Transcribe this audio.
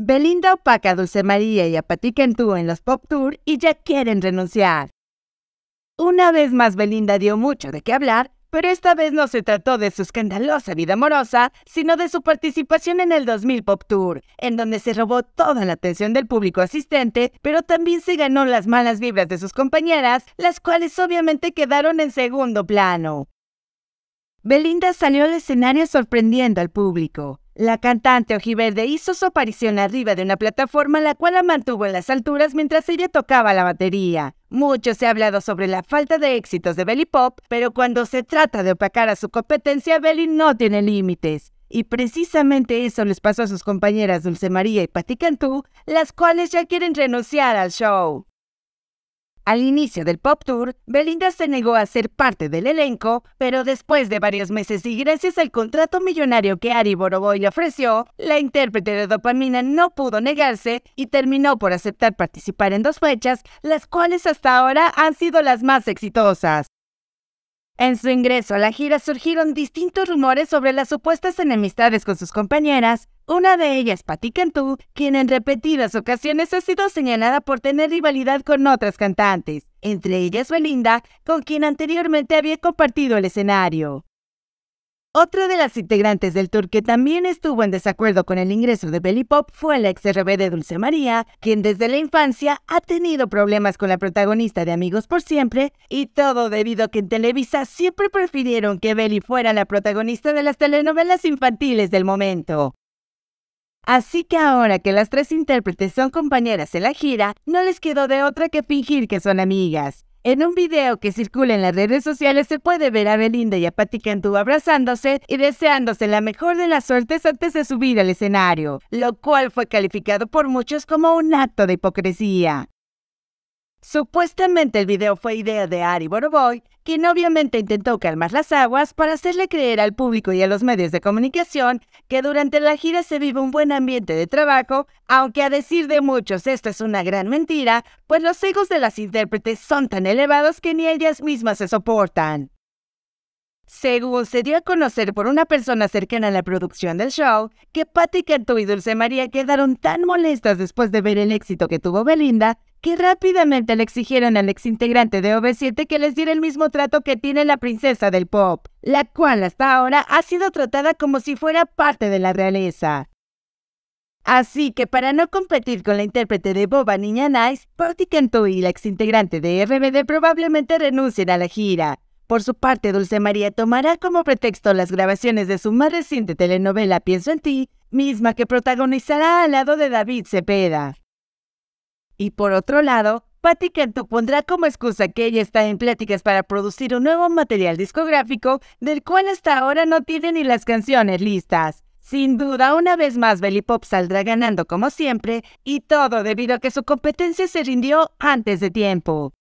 Belinda opaca a Dulce María y a en Cantú en los Pop Tour y ya quieren renunciar. Una vez más Belinda dio mucho de qué hablar, pero esta vez no se trató de su escandalosa vida amorosa, sino de su participación en el 2000 Pop Tour, en donde se robó toda la atención del público asistente, pero también se ganó las malas vibras de sus compañeras, las cuales obviamente quedaron en segundo plano. Belinda salió al escenario sorprendiendo al público. La cantante ojiverde hizo su aparición arriba de una plataforma la cual la mantuvo en las alturas mientras ella tocaba la batería. Mucho se ha hablado sobre la falta de éxitos de Belly Pop, pero cuando se trata de opacar a su competencia, Belly no tiene límites. Y precisamente eso les pasó a sus compañeras Dulce María y Patti Cantú, las cuales ya quieren renunciar al show. Al inicio del Pop Tour, Belinda se negó a ser parte del elenco, pero después de varios meses y gracias al contrato millonario que Ari Boroboy le ofreció, la intérprete de Dopamina no pudo negarse y terminó por aceptar participar en dos fechas, las cuales hasta ahora han sido las más exitosas. En su ingreso a la gira surgieron distintos rumores sobre las supuestas enemistades con sus compañeras, una de ellas Patti Cantú, quien en repetidas ocasiones ha sido señalada por tener rivalidad con otras cantantes, entre ellas Belinda, con quien anteriormente había compartido el escenario. Otra de las integrantes del tour que también estuvo en desacuerdo con el ingreso de Belly Pop fue la ex RB de Dulce María, quien desde la infancia ha tenido problemas con la protagonista de Amigos por Siempre, y todo debido a que en Televisa siempre prefirieron que Belly fuera la protagonista de las telenovelas infantiles del momento. Así que ahora que las tres intérpretes son compañeras en la gira, no les quedó de otra que fingir que son amigas. En un video que circula en las redes sociales se puede ver a Belinda y a Patti Cantú abrazándose y deseándose la mejor de las suertes antes de subir al escenario, lo cual fue calificado por muchos como un acto de hipocresía. Supuestamente el video fue idea de Ari Boroboy, quien obviamente intentó calmar las aguas para hacerle creer al público y a los medios de comunicación que durante la gira se vive un buen ambiente de trabajo, aunque a decir de muchos esto es una gran mentira, pues los egos de las intérpretes son tan elevados que ni ellas mismas se soportan. Según se dio a conocer por una persona cercana a la producción del show, que Patty Cantú y Dulce María quedaron tan molestas después de ver el éxito que tuvo Belinda, que rápidamente le exigieron al exintegrante de OV7 que les diera el mismo trato que tiene la princesa del pop, la cual hasta ahora ha sido tratada como si fuera parte de la realeza. Así que para no competir con la intérprete de Boba Niña Nice, Patty Cantú y la exintegrante de RBD probablemente renuncien a la gira, por su parte, Dulce María tomará como pretexto las grabaciones de su más reciente telenovela Pienso en ti, misma que protagonizará al lado de David Cepeda. Y por otro lado, Patti Cantú pondrá como excusa que ella está en pláticas para producir un nuevo material discográfico, del cual hasta ahora no tiene ni las canciones listas. Sin duda, una vez más, Belly Pop saldrá ganando como siempre, y todo debido a que su competencia se rindió antes de tiempo.